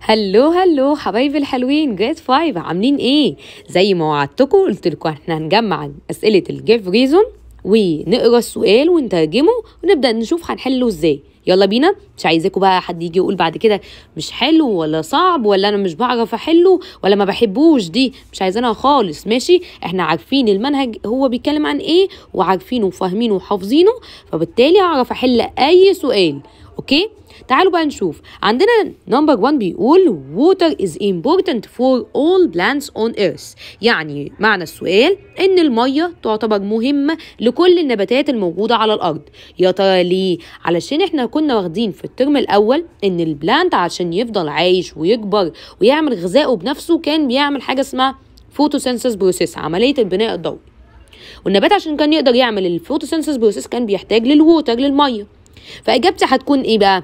هلو هلو حبايبي الحلوين جريد فايف عاملين ايه زي ما وعدتكم قلت لكم احنا هنجمع اسئله الجيف ريزون ونقرا السؤال ونترجمه ونبدا نشوف هنحله ازاي يلا بينا مش عايزاكم بقى حد يجي يقول بعد كده مش حلو ولا صعب ولا انا مش بعرف احله ولا ما بحبوش دي مش عايزينها خالص ماشي احنا عارفين المنهج هو بيتكلم عن ايه وعارفينه وفاهمينه وحافظينه فبالتالي اعرف احل اي سؤال اوكي تعالوا بقى نشوف عندنا نمبر 1 بيقول water is important for all plants on earth يعني معنى السؤال ان الميه تعتبر مهمه لكل النباتات الموجوده على الارض يا ترى ليه علشان احنا كنا واخدين في الترم الاول ان البلانت عشان يفضل عايش ويكبر ويعمل غذائه بنفسه كان بيعمل حاجه اسمها فوتوسينثيس بروسيس عمليه البناء الضوئي والنبات عشان كان يقدر يعمل الفوتوسينثيس بروسيس كان بيحتاج للووتر للميه فاجابتي هتكون ايه بقى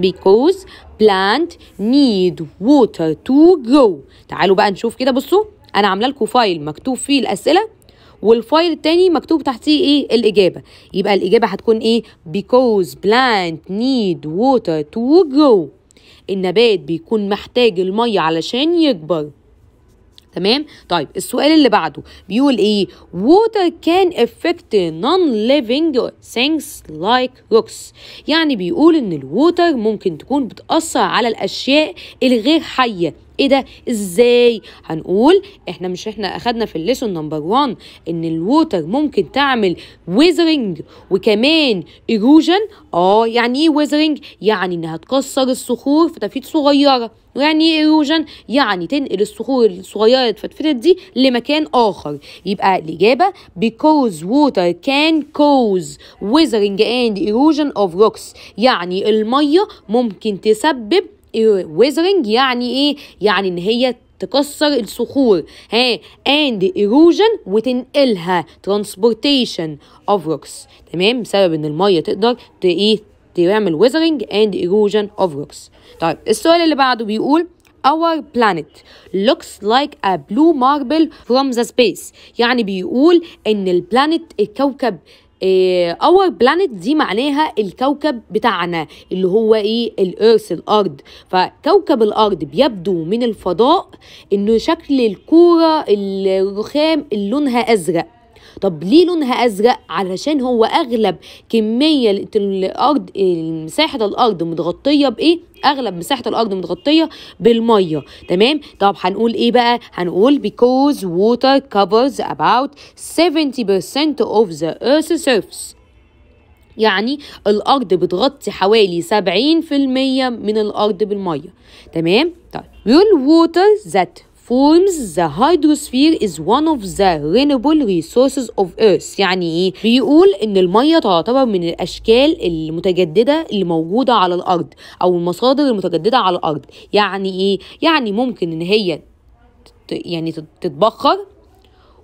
because plant need water to grow تعالوا بقى نشوف كده بصوا انا عامله لكم فايل مكتوب فيه الاسئله والفايل التاني مكتوب تحتيه ايه الاجابه يبقى الاجابه هتكون ايه because plant need water to grow النبات بيكون محتاج الميه علشان يكبر تمام طيب السؤال اللي بعده بيقول ايه water can affect non living things like rocks يعني بيقول ان الووتر ممكن تكون بتأثر على الاشياء الغير حيه ايه ده ازاي هنقول احنا مش احنا اخدنا في الليسون نمبر 1 ان الووتر ممكن تعمل ويزرنج وكمان ايروجن اه يعني ايه ويزرنج يعني انها تكسر الصخور في صغيره ويعني ايه ايروجن يعني تنقل الصخور الصغيره اللي اتفتفتت دي لمكان اخر يبقى الاجابه because water can cause withering and erosion of rocks يعني الميه ممكن تسبب ويزرنج إيه، يعني ايه يعني ان هي تكسر الصخور ها اند ايروجن وتنقلها ترانسبورتيشن اوف روكس تمام بسبب ان الميه تقدر ايه تعمل ويزرنج اند ايروجن اوف روكس طيب السؤال اللي بعده بيقول our planet looks like a blue marble from the space يعني بيقول ان البلانت الكوكب اور إيه، بلانيت دي معناها الكوكب بتاعنا اللي هو ايه الارث الارض فكوكب الارض بيبدو من الفضاء انه شكل الكوره الرخام اللي لونها ازرق طب ليه لونها ازرق علشان هو اغلب كميه الارض مساحه الارض متغطيه بايه اغلب مساحه الارض متغطيه بالميه تمام طب هنقول ايه بقى هنقول because water covers about 70% of the earth's surface يعني الارض بتغطي حوالي 70% من الارض بالميه تمام طيب will water that forms the hydrosphere is one of the renewable resources of earth يعني ايه بيقول ان الميه تعتبر من الاشكال المتجدده اللي موجوده على الارض او المصادر المتجدده على الارض يعني ايه يعني ممكن ان هي يعني تتبخر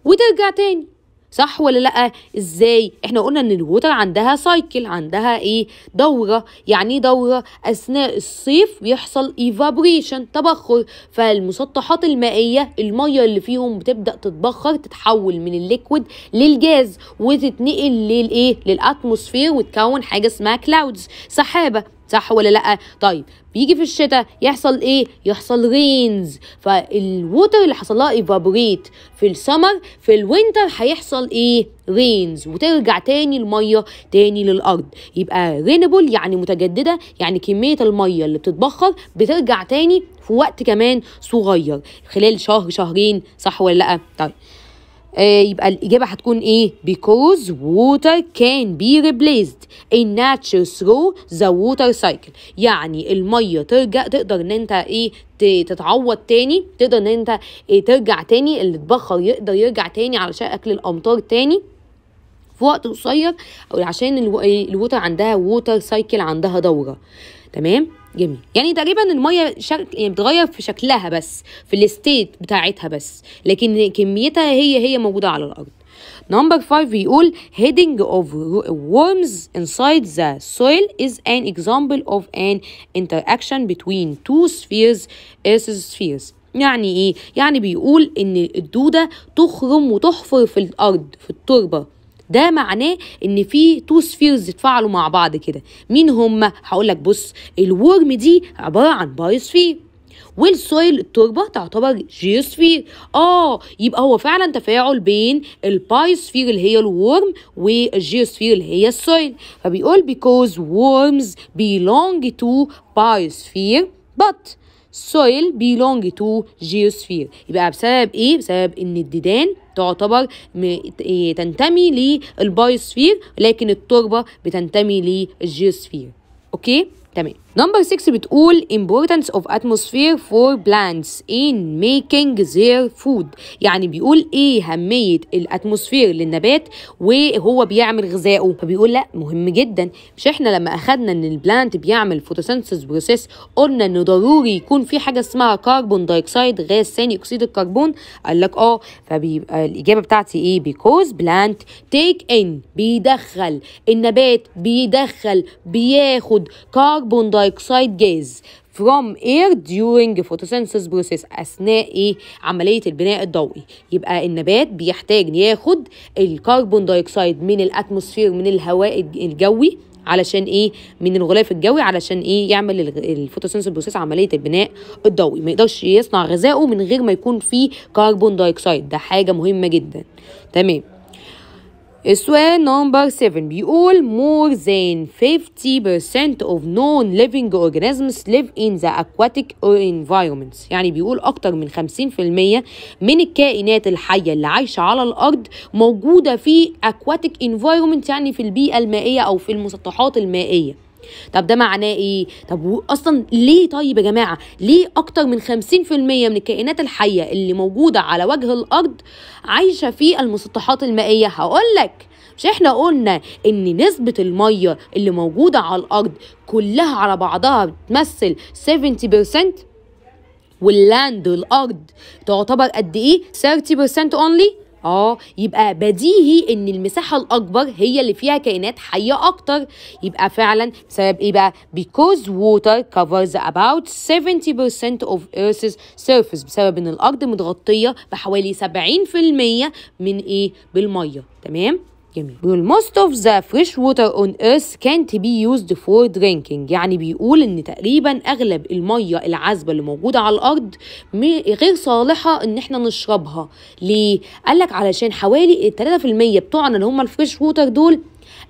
وترجع تاني صح ولا لا ازاي احنا قلنا ان الوتر عندها سايكل عندها ايه دوره يعني ايه دوره اثناء الصيف بيحصل ايفابريشن تبخر فالمسطحات المائيه الميه اللي فيهم بتبدا تتبخر تتحول من الليكويد للجاز وتتنقل للايه للاتموسفير وتكون حاجه اسمها كلاودز سحابه صح ولا لا طيب بيجي في الشتاء يحصل ايه يحصل رينز فالووتر اللي حصل لها ايفابوريت في السمر في الوينتر هيحصل ايه رينز وترجع تاني الميه تاني للارض يبقى رينبل يعني متجدده يعني كميه الميه اللي بتتبخر بترجع تاني في وقت كمان صغير خلال شهر شهرين صح ولا لا طيب آه، يبقى الإجابة هتكون إيه؟ because water can be replaced in nature through the water cycle يعني المية ترجع تقدر إن أنت إيه تتعوض تاني تقدر إن أنت إيه ترجع تاني اللي اتبخر يقدر يرجع تاني علشان أكل الأمطار تاني في وقت قصير عشان الووتر عندها ووتر سايكل عندها دوره تمام جميل يعني تقريبا الميه شك... يعني بتغير في شكلها بس في الستيت بتاعتها بس لكن كميتها هي هي موجوده على الارض نمبر 5 بيقول heading of worms inside the soil is an example of an interaction between two spheres earth's spheres يعني ايه يعني بيقول ان الدوده تخرم وتحفر في الارض في التربه ده معناه ان في تو سفيرز اتفاعلوا مع بعض كده مين هم هقول لك بص الورم دي عباره عن بايوسفير والسويل التربه تعتبر جيوسفير اه يبقى هو فعلا تفاعل بين البايوسفير اللي هي الورم والجيوسفير اللي هي السويل فبيقول because worms belong to بايوسفير but soil belong to geosphere يبقى بسبب ايه بسبب ان الديدان تعتبر إيه، تنتمي للبايوسفير لكن التربه بتنتمي للجيوسفير اوكي تمام نمبر 6 بتقول importance of atmosphere for plants in making their food يعني بيقول ايه اهميه الاتموسفير للنبات وهو بيعمل غذائه فبيقول لا مهم جدا مش احنا لما اخدنا ان البلانت بيعمل فوتوسينثيسيس بروسيس قلنا ان ضروري يكون في حاجه اسمها كربون دايكسايد غاز ثاني اكسيد الكربون قال لك اه فبيبقى الاجابه بتاعتي ايه because plant take in بيدخل النبات بيدخل بياخد كربون dioxide جاز from air during photosynthesis process اثناء ايه عمليه البناء الضوئي يبقى النبات بيحتاج ياخد الكربون دايكسايد من الاتموسفير من الهواء الجوي علشان ايه من الغلاف الجوي علشان ايه يعمل الفوتوسينس بروسيس عمليه البناء الضوئي ما يقدرش يصنع غذائه من غير ما يكون فيه كربون دايكسايد ده حاجه مهمه جدا تمام السؤال نمبر 7 بيقول more than 50% of non-living organisms live in the aquatic environments يعني بيقول أكتر من 50% من الكائنات الحية اللي عايشة على الأرض موجودة في aquatic environment يعني في البيئة المائية أو في المسطحات المائية طب ده معناه ايه طب اصلا ليه طيب يا جماعه ليه اكتر من 50% من الكائنات الحيه اللي موجوده على وجه الارض عايشه في المسطحات المائيه هقول لك مش احنا قلنا ان نسبة المية اللي موجودة على الارض كلها على بعضها بتمثل 70% واللاند الارض تعتبر قد ايه 30% only اه يبقى بديهي ان المساحه الاكبر هي اللي فيها كائنات حيه اكتر يبقى فعلا بسبب ايه بقى because water covers about 70% of earth's surface بسبب ان الارض متغطيه بحوالي 70% من ايه بالميه تمام جميل بيقول most of the fresh water on earth can't be used for drinking يعني بيقول ان تقريبا اغلب الميه العذبه اللي موجوده على الارض غير صالحه ان احنا نشربها ليه قال لك علشان حوالي 3% بتوعنا اللي هم الفريش ووتر دول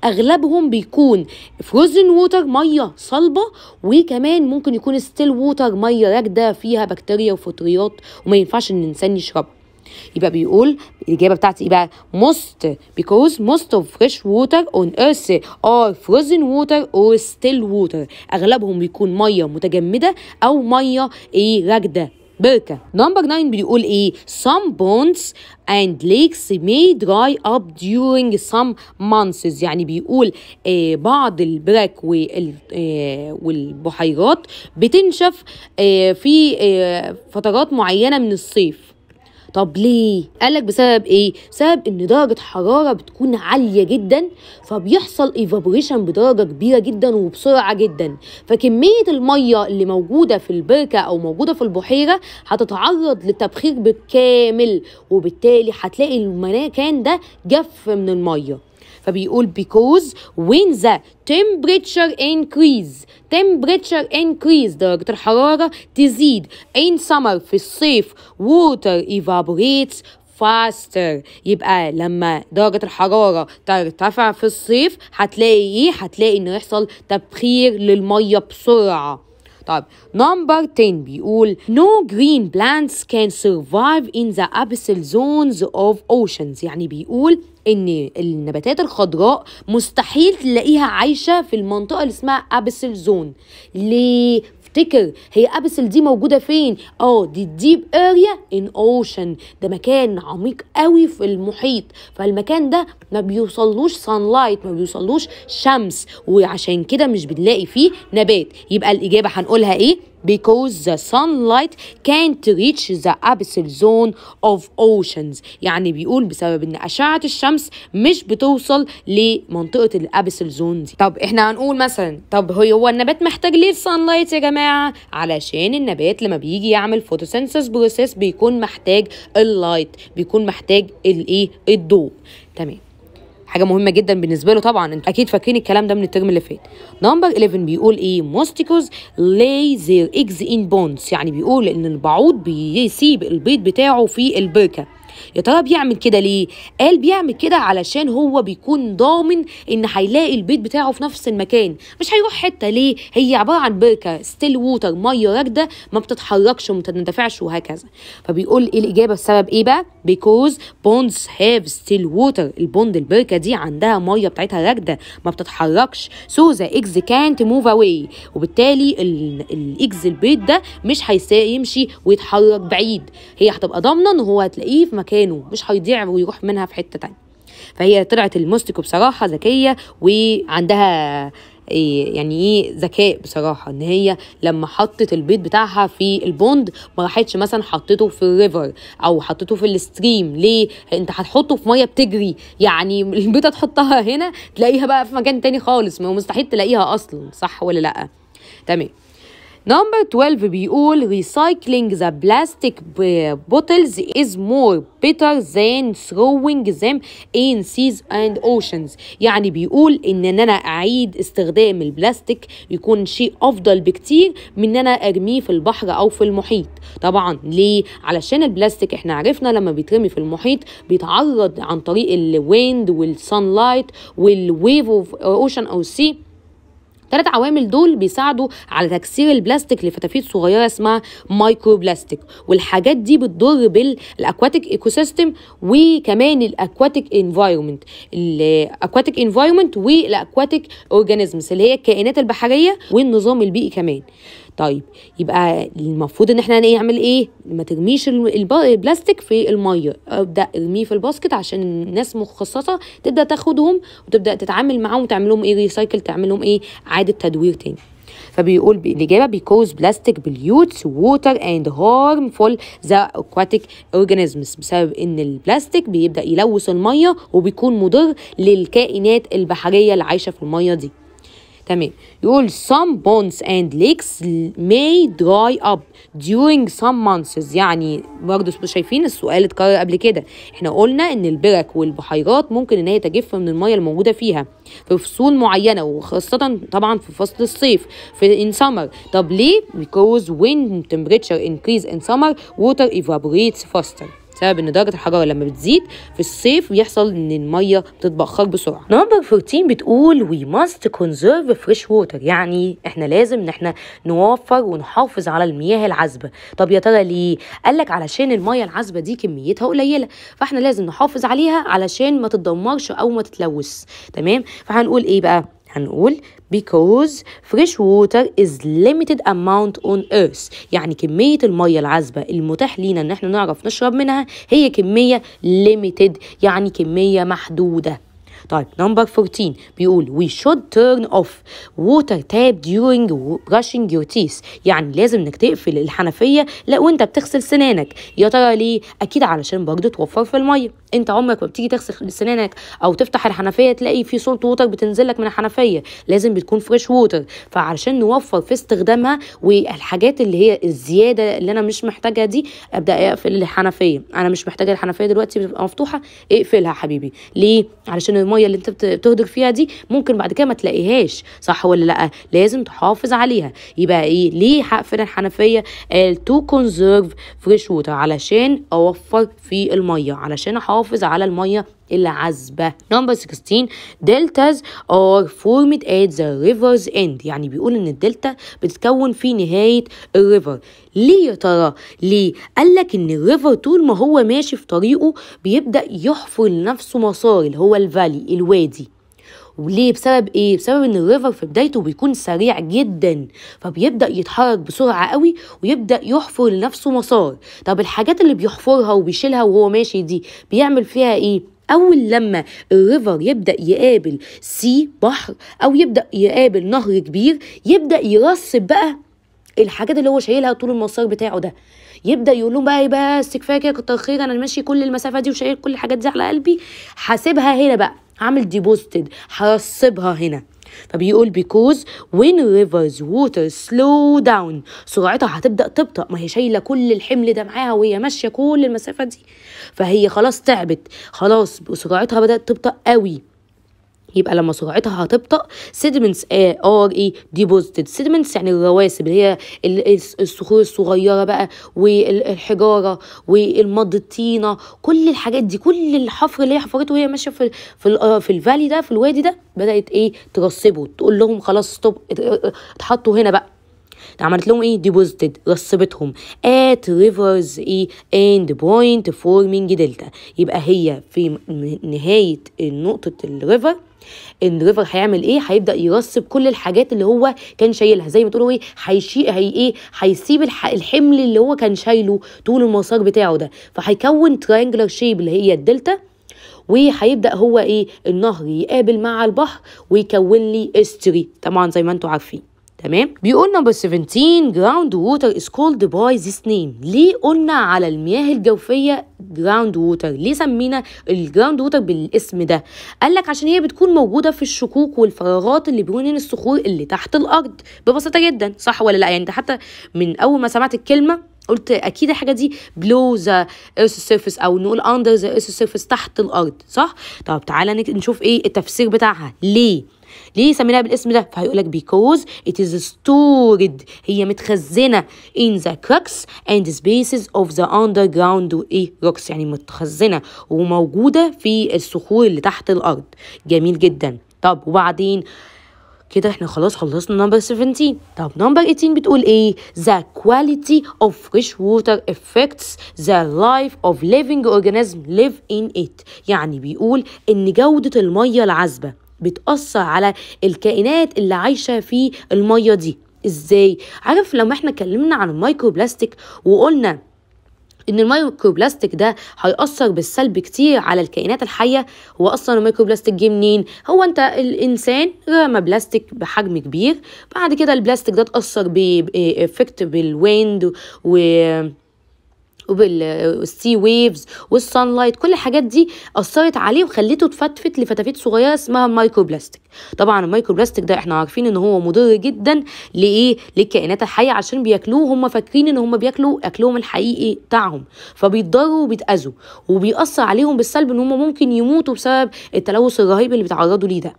اغلبهم بيكون فروزن ووتر ميه صلبه وكمان ممكن يكون ستيل ووتر ميه راكده فيها بكتيريا وفطريات وما ينفعش ان الانسان يشربها يبقى بيقول الاجابه بتاعتي بقى most because most of fresh water on earth are frozen water or still water اغلبهم بيكون ميه متجمده او ميه ايه راكده بركة نمبر 9 بيقول ايه some ponds and lakes may dry up during some months يعني بيقول إيه بعض وال إيه والبحيرات بتنشف إيه في إيه فترات معينة من الصيف طب ليه قالك بسبب ايه بسبب ان درجه حراره بتكون عاليه جدا فبيحصل ايفابوريشن بدرجه كبيره جدا وبسرعه جدا فكميه الميه اللي موجوده في البركه او موجوده في البحيره هتتعرض للتبخير بالكامل وبالتالي هتلاقي المكان ده جف من الميه فبيقول because when the temperature increase temperature increase درجة الحرارة تزيد in summer في الصيف water evaporates faster يبقى لما درجة الحرارة ترتفع في الصيف هتلاقي ايه هتلاقي انه يحصل تبخير للمية بسرعة طيب نمبر 10 بيقول no green plants can survive in the abyssal zones of oceans يعني بيقول ان النباتات الخضراء مستحيل تلاقيها عايشه في المنطقه اللي اسمها ابسل زون ليه افتكر هي ابسل دي موجوده فين اه دي الديب اريا ان اوشن ده مكان عميق قوي في المحيط فالمكان ده ما بيوصلوش سان لايت ما بيوصلوش شمس وعشان كده مش بنلاقي فيه نبات يبقى الاجابه هنقولها ايه because the sunlight can't reach the abyssal zone of oceans يعني بيقول بسبب ان اشعة الشمس مش بتوصل لمنطقة الابيسل زون دي طب احنا هنقول مثلا طب هو النبات محتاج ليه sunlight يا جماعة علشان النبات لما بيجي يعمل photosynthesis process بيكون محتاج اللايت بيكون محتاج الايه الضوء تمام حاجه مهمه جدا بالنسبه له طبعا انتوا اكيد فاكرين الكلام ده من الترم اللي فات نمبر 11 بيقول ايه موستيكوز لاي زير اكس ان بونز يعني بيقول ان البعوض بيسيب البيض بتاعه في البركه يا ترى بيعمل كده ليه قال بيعمل كده علشان هو بيكون ضامن ان هيلاقي البيت بتاعه في نفس المكان مش هيروح حته ليه هي عباره عن بركه ستيل ووتر ميه راكده ما بتتحركش وما بتندفعش وهكذا فبيقول ايه الاجابه بسبب ايه بقى بيكوز بوندز هاف ستيل ووتر، البوند البركه دي عندها ميه بتاعتها راكده ما بتتحركش سو ذا eggs كانت موف اواي، وبالتالي الاجز البيت ده مش هيمشي ويتحرك بعيد هي هتبقى ضامنه ان هو هتلاقيه في مكان مكانه مش هيضيع ويروح منها في حته تانية فهي طلعت الموستيكو بصراحه ذكيه وعندها إيه، يعني ايه ذكاء بصراحه ان هي لما حطت البيض بتاعها في البوند ما راحتش مثلا حطته في الريفر او حطته في الستريم ليه انت هتحطه في ميه بتجري يعني البيضه تحطها هنا تلاقيها بقى في مكان تاني خالص ما هو مستحيل تلاقيها اصلا صح ولا لا تمام نمبر 12 بيقول recycling the plastic bottles is more better than throwing them in seas and oceans يعني بيقول ان انا اعيد استخدام البلاستيك يكون شيء افضل بكتير من ان انا ارميه في البحر او في المحيط طبعا ليه علشان البلاستيك احنا عرفنا لما بيترمي في المحيط بيتعرض عن طريق الويند والسان لايت والويف اوف اوشن او سي التلات عوامل دول بيساعدوا على تكسير البلاستيك لفتافيت صغيره اسمها مايكرو بلاستيك والحاجات دي بتضر بالاكواتيك ايكو سيستم وكمان الاكواتيك انفايرمنت الاكواتيك انفايرمنت والاكواتيك اورجانيزمز اللي هي الكائنات البحريه والنظام البيئي كمان طيب يبقى المفروض ان احنا نعمل ايه ما ترميش البلاستيك في الميه ابدا ارميه في الباسكت عشان الناس مخصصه تبدا تاخدهم وتبدا تتعامل معاهم وتعمل لهم ايه ريسايكل تعمل لهم ايه اعاده تدوير تاني فبيقول الإجابة بيكوز بلاستيك بليوتس ووتر أند هارمفول ذا أكواتيك أورجانيزمز بسبب إن البلاستيك بيبدأ يلوث المية وبيكون مضر للكائنات البحرية اللي عايشة في المية دي تمام يقول some ponds and lakes may dry up during some months يعني برضه شايفين السؤال اتكرر قبل كده احنا قلنا ان البرك والبحيرات ممكن ان هي تجف من المياه الموجوده فيها في فصول معينه وخاصه طبعا في فصل الصيف في in summer طب ليه because when temperature increase in summer water evaporates faster بسبب ان درجه الحراره لما بتزيد في الصيف بيحصل ان الميه بتتبخر بسرعه نمبر 14 بتقول وي ماست كونزيرف فريش ووتر يعني احنا لازم ان احنا نوفر ونحافظ على المياه العذبه طب يا ترى ليه قال لك علشان الميه العذبه دي كميتها قليله فاحنا لازم نحافظ عليها علشان ما تتدمرش او ما تتلوث تمام فهنقول ايه بقى هنقول because fresh water is limited amount on earth يعني كمية المية العذبة المتاح لينا ان احنا نعرف نشرب منها هي كمية limited يعني كمية محدودة طيب نمبر 14 بيقول we should turn off water tap during brushing your teeth يعني لازم انك تقفل الحنفيه لا وانت بتغسل سنانك يا ترى ليه اكيد علشان برضه توفر في الميه انت عمرك ما بتيجي تغسل سنانك او تفتح الحنفيه تلاقي في سولت ووتر بتنزل لك من الحنفيه لازم بتكون فريش ووتر فعلشان نوفر في استخدامها والحاجات اللي هي الزياده اللي انا مش محتاجها دي ابدا اقفل الحنفيه انا مش محتاجه الحنفيه دلوقتي بتبقى مفتوحه اقفلها حبيبي ليه علشان الميه اللي انت بتهدر فيها دي ممكن بعد كده ما تلاقيهاش صح ولا لا لازم تحافظ عليها يبقى ايه ليه هقفل الحنفيه تو كونزيرف فريش ووتر علشان اوفر في الميه علشان احافظ بتحافظ على المية العذبة نمبر 16 دلتاز ار formed ات ذا ريفرز اند يعني بيقول ان الدلتا بتتكون في نهاية الريفر ليه يا ترى ليه قال لك ان الريفر طول ما هو ماشي في طريقه بيبدأ يحفر لنفسه مسار اللي هو الفالي الوادي وليه بسبب ايه بسبب ان الريفر في بدايته بيكون سريع جدا فبيبدا يتحرك بسرعه قوي ويبدا يحفر لنفسه مسار طب الحاجات اللي بيحفرها وبيشيلها وهو ماشي دي بيعمل فيها ايه أول لما الريفر يبدأ يقابل سي بحر أو يبدأ يقابل نهر كبير يبدأ يرسب بقى الحاجات اللي هو شايلها طول المسار بتاعه ده يبدا يقول لهم بقى بس كفايه كده كتر خير انا ماشي كل المسافه دي وشايل كل الحاجات دي على قلبي حاسبها هنا بقى هعمل ديبوستد هرصبها هنا فبيقول because when rivers water slow down سرعتها هتبدأ تبطأ ما هي شايلة كل الحمل ده معاها وهي ماشية كل المسافة دي فهي خلاص تعبت خلاص سرعتها بدأت تبطأ قوي يبقى لما سرعتها هتبطأ سيدمنتس ار اي ديبوزيتد سيدمنتس يعني الرواسب اللي هي الصخور الصغيره بقى والحجاره والمض الطينه كل الحاجات دي كل الحفر اللي هي حفرته وهي ماشيه في في آه، في الفالي ده في الوادي ده بدات ايه ترسبه تقول لهم خلاص ستوب اه، اه، اتحطوا هنا بقى عملت لهم ايه ديبوزيتد رسبتهم ات ريفرز ايه اند بوينت فورمينج دلتا يبقى هي في نهايه نقطه الريفر ان ريفر هيعمل ايه هيبدا يرصب كل الحاجات اللي هو كان شايلها زي ما تقولوا ايه هيشيل هي ايه هيسيب الحمل اللي هو كان شايله طول المسار بتاعه ده فهيكون ترينجلر شيب اللي هي الدلتا وهيبدا هو ايه النهر يقابل مع البحر ويكون لي استري طبعا زي ما انتم عارفين تمام بيقول نمبر 17 جراوند ووتر از كولد باي ذيس نيم ليه قلنا على المياه الجوفيه جراوند ووتر ليه سمينا الجراوند ووتر بالاسم ده قال لك عشان هي بتكون موجوده في الشقوق والفراغات اللي بين الصخور اللي تحت الارض ببساطه جدا صح ولا لا يعني انت حتى من اول ما سمعت الكلمه قلت اكيد الحاجه دي بلو ذا ايرث سيرفيس او نقول اندر ذا ايرث سيرفيس تحت الارض صح طب تعالى نشوف ايه التفسير بتاعها ليه ليه سميناها بالاسم ده فهيقول لك because it is stored هي متخزنه in the cracks and spaces of the underground ايه rocks يعني متخزنه وموجوده في الصخور اللي تحت الارض جميل جدا طب وبعدين كده احنا خلاص خلصنا نمبر 17 طب نمبر 18 بتقول ايه the quality of fresh water affects the life of living organism live in it يعني بيقول ان جودة المية العذبة بتأثر على الكائنات اللي عايشة في المية دي ازاي عارف لما احنا اتكلمنا عن المايكرو بلاستيك وقلنا ان المايكرو بلاستيك ده هيأثر بالسلب كتير على الكائنات الحية هو اصلا المايكرو بلاستيك جه منين هو انت الانسان رمى بلاستيك بحجم كبير بعد كده البلاستيك ده اتأثر بإفكت بالويند و والسي ويفز والسان لايت كل الحاجات دي اثرت عليه وخلته اتفتفت لفتافيت صغيره اسمها مايكرو بلاستيك طبعا المايكرو بلاستيك ده احنا عارفين ان هو مضر جدا لايه للكائنات الحيه عشان بياكلوه هم فاكرين ان هم بياكلوا اكلهم الحقيقي بتاعهم فبيتضروا وبيتاذوا وبيأثر عليهم بالسلب ان هم ممكن يموتوا بسبب التلوث الرهيب اللي بيتعرضوا ليه ده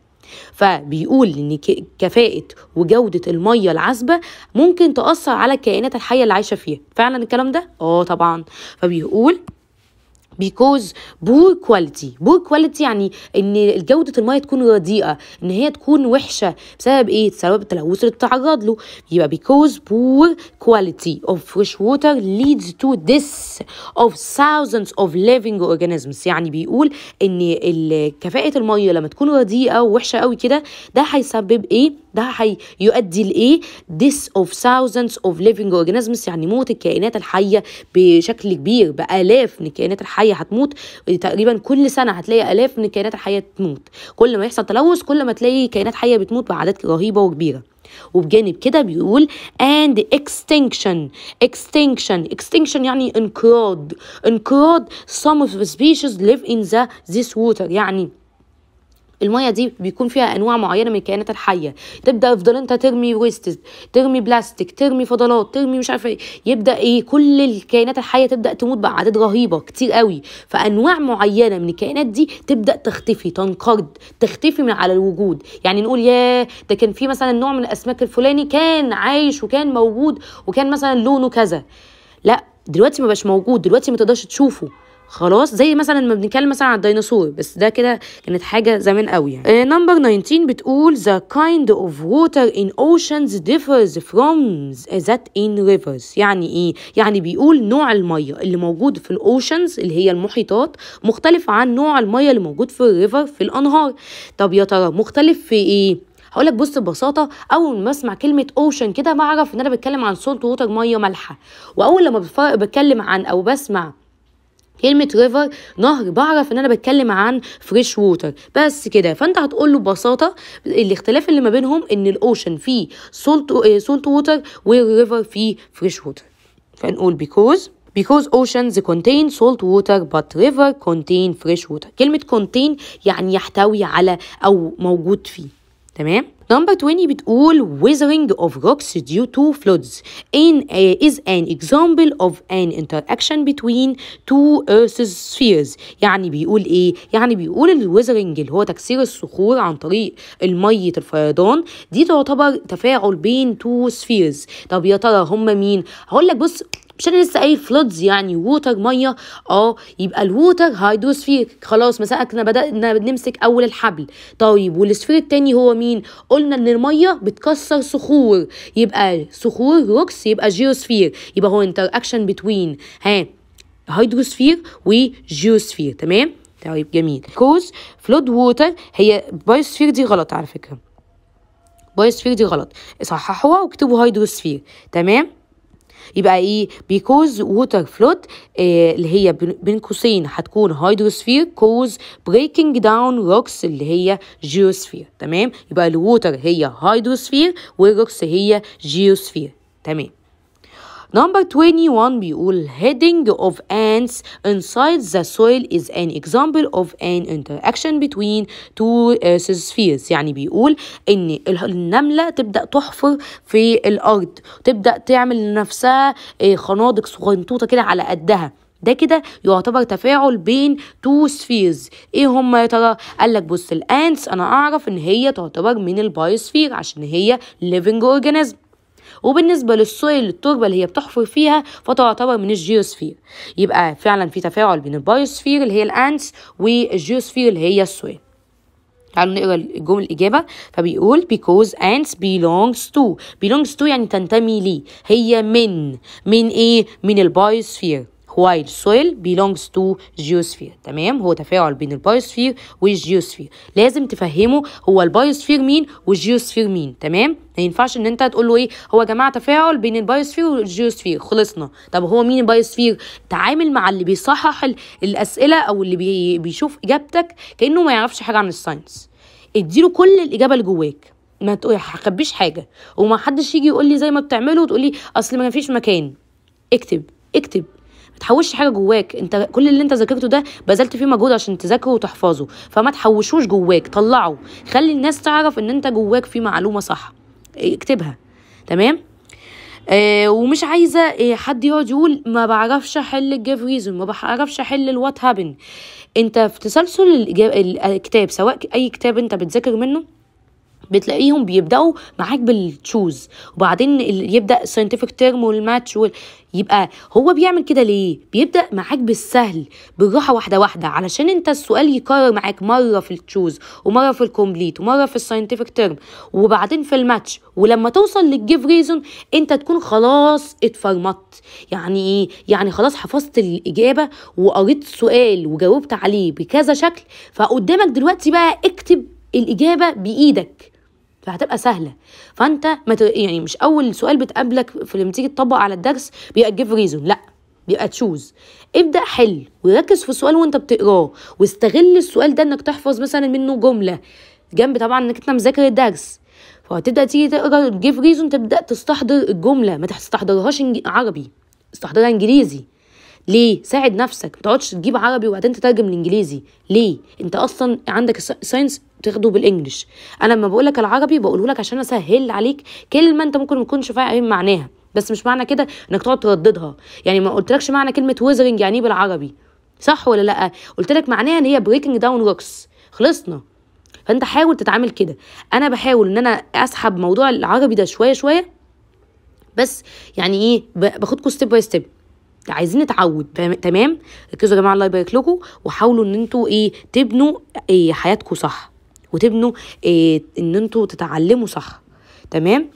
فبيقول ان كفاءه وجوده الميه العذبه ممكن تاثر على الكائنات الحيه اللي عايشه فيها فعلا الكلام ده اه طبعا فبيقول بيكوز بور كواليتي بور كواليتي يعني ان جوده الميه تكون رديئه ان هي تكون وحشه بسبب ايه بسبب التلوث اللي بتتعرض له يبقى بيكوز بور كواليتي اوف فريش ووتر ليدز تو ديس اوف thousands اوف ليفنج organisms يعني بيقول ان كفاءه الميه لما تكون رديئه ووحشه قوي كده ده هيسبب ايه ده هيؤدي لايه ديس اوف ثاوزندز اوف ليفنج اورجانيزمز يعني موت الكائنات الحيه بشكل كبير بالاف من الكائنات الحيه هتموت تقريبا كل سنه هتلاقي الاف من الكائنات الحيه تموت كل ما يحصل تلوث كل ما تلاقي كائنات حيه بتموت باعداد رهيبه وكبيره وبجانب كده بيقول and extinction extinction extinction يعني انقراض انقراض some of the species live in the this water يعني الميه دي بيكون فيها انواع معينه من الكائنات الحيه تبدا يفضل انت ترمي ويست ترمي بلاستيك ترمي فضلات ترمي مش عارفه ايه يبدا ايه كل الكائنات الحيه تبدا تموت باعداد رهيبه كتير قوي فانواع معينه من الكائنات دي تبدا تختفي تنقرض تختفي من على الوجود يعني نقول يا ده كان في مثلا نوع من الاسماك الفلاني كان عايش وكان موجود وكان مثلا لونه كذا لا دلوقتي ما بقاش موجود دلوقتي ما تقدرش تشوفه خلاص زي مثلا ما بنتكلم مثلا على الديناصور بس ده كده كانت حاجه زمان قوي يعني نمبر آه، 19 بتقول the kind of water in oceans differs from that in rivers يعني ايه يعني بيقول نوع الميه اللي موجود في الاوشنز اللي هي المحيطات مختلف عن نوع الميه اللي موجود في الريفر في الانهار طب يا ترى مختلف في ايه هقول لك بص ببساطه اول ما اسمع كلمه اوشن كده بعرف ان انا بتكلم عن صوت ووتر ميه مالحه واول لما بتكلم عن او بسمع كلمه ريفر نهر بعرف ان انا بتكلم عن فريش ووتر بس كده فانت هتقول له ببساطه الاختلاف اللي ما بينهم ان الاوشن فيه سولت سولت ووتر والريفر فيه فريش ووتر فنقول because because oceans contain salt water but river contain fresh water كلمة contain يعني يحتوي على أو موجود فيه تمام نمبر 20 بتقول withering of rocks due to floods in a, is an example of an interaction between two earth's spheres يعني بيقول ايه يعني بيقول الويزرنج اللي هو تكسير الصخور عن طريق المية الفيضان دي تعتبر تفاعل بين two spheres طب يا ترى هم مين هقول لك بص مش انا لسه قايل فلودز يعني ووتر ميه اه يبقى الووتر هيدوس خلاص مثلا احنا بدانا نمسك اول الحبل طيب والسفير التاني هو مين قلنا ان الميه بتكسر صخور يبقى صخور روكس يبقى جيوسفير يبقى هو انتر اكشن بتوين ها هيدروسفير وجيوسفير تمام طيب جميل كوز فلود ووتر هي بايوسفير دي غلط على فكره بايوسفير دي غلط صححوها واكتبوا هيدروسفير تمام يبقى ايه بيكوز ووتر فلوت اللي هي بين قوسين هتكون هيدروسفير كوز بريكنج داون روكس اللي هي جيوسفير تمام يبقى الووتر هي هيدروسفير والروكس هي جيوسفير تمام Number 21 بيقول heading of ants inside the soil is an example of an interaction between two uh, spheres يعني بيقول ان النملة تبدأ تحفر في الأرض تبدأ تعمل لنفسها آه، خنادق صغنطوطة كده على قدها ده كده يعتبر تفاعل بين تو سفيرز ايه هم يا ترى قال لك بص الانس انا اعرف ان هي تعتبر من البايوسفير عشان هي ليفنج اورجانيزم وبالنسبه للسويل التربه اللي هي بتحفر فيها فتعتبر من الجيوسفير يبقى فعلا في تفاعل بين البايوسفير اللي هي الانس والجيوسفير اللي هي السويل تعالوا نقرا الجمل الاجابه فبيقول because ants belongs to belongs to يعني تنتمي ليه هي من من ايه من البايوسفير وايل سويل بيلونجز تو جيوسفير تمام هو تفاعل بين البايوسفير والجيوسفير لازم تفهمه هو البايوسفير مين والجيوسفير مين تمام ما ينفعش ان انت تقول له ايه هو يا جماعه تفاعل بين البايوسفير والجيوسفير خلصنا طب هو مين البايوسفير تعامل مع اللي بيصحح الاسئله او اللي بي بيشوف اجابتك كانه ما يعرفش حاجه عن الساينس اديله كل الاجابه اللي جواك ما تخبيش حاجه وما حدش يجي يقول لي زي ما بتعمله وتقول لي اصل ما فيش مكان اكتب اكتب تحوشش حاجه جواك انت كل اللي انت ذاكرته ده بذلت فيه مجهود عشان تذاكره وتحفظه فما تحوشوش جواك طلعه خلي الناس تعرف ان انت جواك في معلومه صح اكتبها تمام آه ومش عايزه آه حد يقعد يقول ما بعرفش احل الجيف ريزون ما بعرفش احل الوات هابن انت في تسلسل الكتاب سواء اي كتاب انت بتذاكر منه بتلاقيهم بيبداوا معاك بالتشوز وبعدين يبدا ساينتفك تيرم والماتش وال... يبقى هو بيعمل كده ليه بيبدا معاك بالسهل بالراحه واحده واحده علشان انت السؤال يكرر معاك مره في التشوز ومره في الكومبليت ومره في الساينتفك تيرم وبعدين في الماتش ولما توصل للجيف ريزون انت تكون خلاص اتفرمطت يعني ايه يعني خلاص حفظت الاجابه وقريت السؤال وجاوبت عليه بكذا شكل فقدامك دلوقتي بقى اكتب الاجابه بايدك فهتبقى سهله فانت ت... يعني مش اول سؤال بتقابلك في لما تيجي تطبق على الدرس بيبقى جيف ريزون لا بيبقى تشوز ابدا حل وركز في السؤال وانت بتقراه واستغل السؤال ده انك تحفظ مثلا منه جمله جنب طبعا انك انت مذاكر الدرس فهتبدا تيجي تقرا جيف ريزون تبدا تستحضر الجمله ما تستحضرهاش عربي استحضرها انجليزي ليه ساعد نفسك ما تقعدش تجيب عربي وبعدين تترجم الانجليزي ليه انت اصلا عندك ساينس تاخده بالانجلش انا لما بقول لك العربي بقوله لك عشان اسهل عليك كلمه انت ممكن ما تكونش فاهم معناها بس مش معنى كده انك تقعد ترددها يعني ما قلتلكش معنى كلمه ويزرنج يعني ايه بالعربي صح ولا لا قلت لك معناها ان هي بريكنج داون روكس خلصنا فانت حاول تتعامل كده انا بحاول ان انا اسحب موضوع العربي ده شويه شويه بس يعني ايه باخدكم ستيب باي ستيب عايزين نتعود تمام ركزوا يا جماعه الله يبارك لكم وحاولوا ان انتوا ايه تبنوا إيه حياتكم صح وتبنوا إيه ان انتوا تتعلموا صح تمام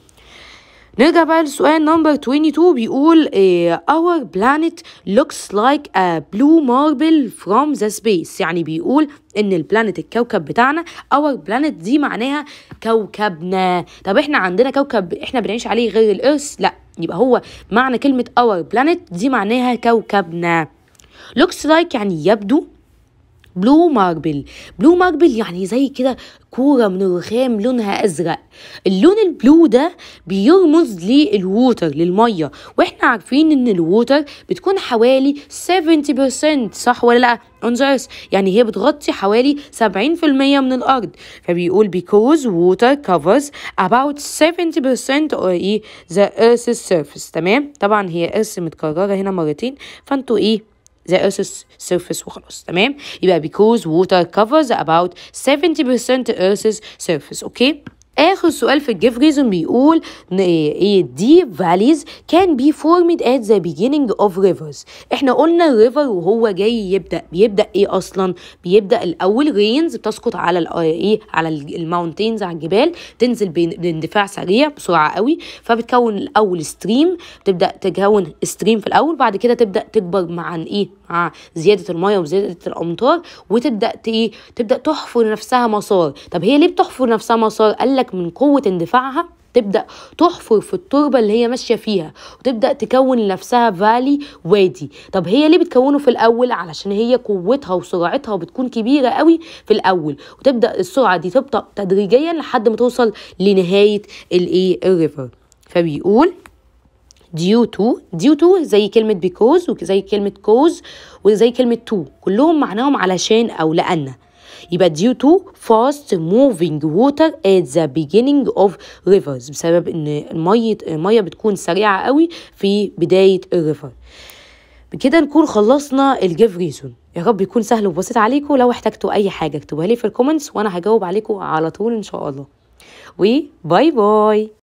نرجع بقى للسؤال نمبر 22 بيقول إيه our planet looks like a blue marble from the space يعني بيقول ان البلانت الكوكب بتاعنا اور planet دي معناها كوكبنا طب احنا عندنا كوكب احنا بنعيش عليه غير الارث لا يبقى هو معنى كلمه اور planet دي معناها كوكبنا looks like يعني يبدو بلو ماربل بلو ماربل يعني زي كده كورة من الرخام لونها أزرق اللون البلو ده بيرمز للووتر للمية واحنا عارفين ان الووتر بتكون حوالي 70% صح ولا لا on the earth يعني هي بتغطي حوالي 70% من الأرض فبيقول because water covers about 70% or ايه the earth's surface تمام طبعا هي earth متكررة هنا مرتين فانتوا ايه the Earth's surface وخلاص تمام يبقى because water covers about 70% Earth's surface okay اخر سؤال في الجيف ريزون بيقول دي فاليز كان بي فورمد ات ذا بيجيننج اوف ريفرز احنا قلنا الريفر وهو جاي يبدا بيبدا ايه اصلا بيبدا الاول رينز بتسقط على آه، ايه على الماونتينز على الجبال تنزل باندفاع سريع بسرعه قوي فبتكون الاول ستريم بتبدا تكون ستريم في الاول بعد كده تبدا تكبر مع ايه مع آه، زياده الميه وزياده الامطار وتبدا إيه، تبدا تحفر نفسها مسار طب هي ليه بتحفر نفسها مسار قال لك من قوه اندفاعها تبدا تحفر في التربه اللي هي ماشيه فيها وتبدا تكون لنفسها فالي وادي طب هي ليه بتكونه في الاول علشان هي قوتها وسرعتها بتكون كبيره قوي في الاول وتبدا السرعه دي تبطا تدريجيا لحد ما توصل لنهايه الايه الريفر فبيقول due to due to زي كلمة because وزي كلمة cause وزي كلمة to كلهم معناهم علشان أو لأن يبقى due to fast moving water at the beginning of rivers بسبب ان المية المية بتكون سريعة قوي في بداية الريفر بكده نكون خلصنا الجيف ريزون يا رب يكون سهل وبسيط عليكم لو احتجتوا اي حاجة اكتبوها لي في الكومنتس وانا هجاوب عليكم على طول ان شاء الله وباي باي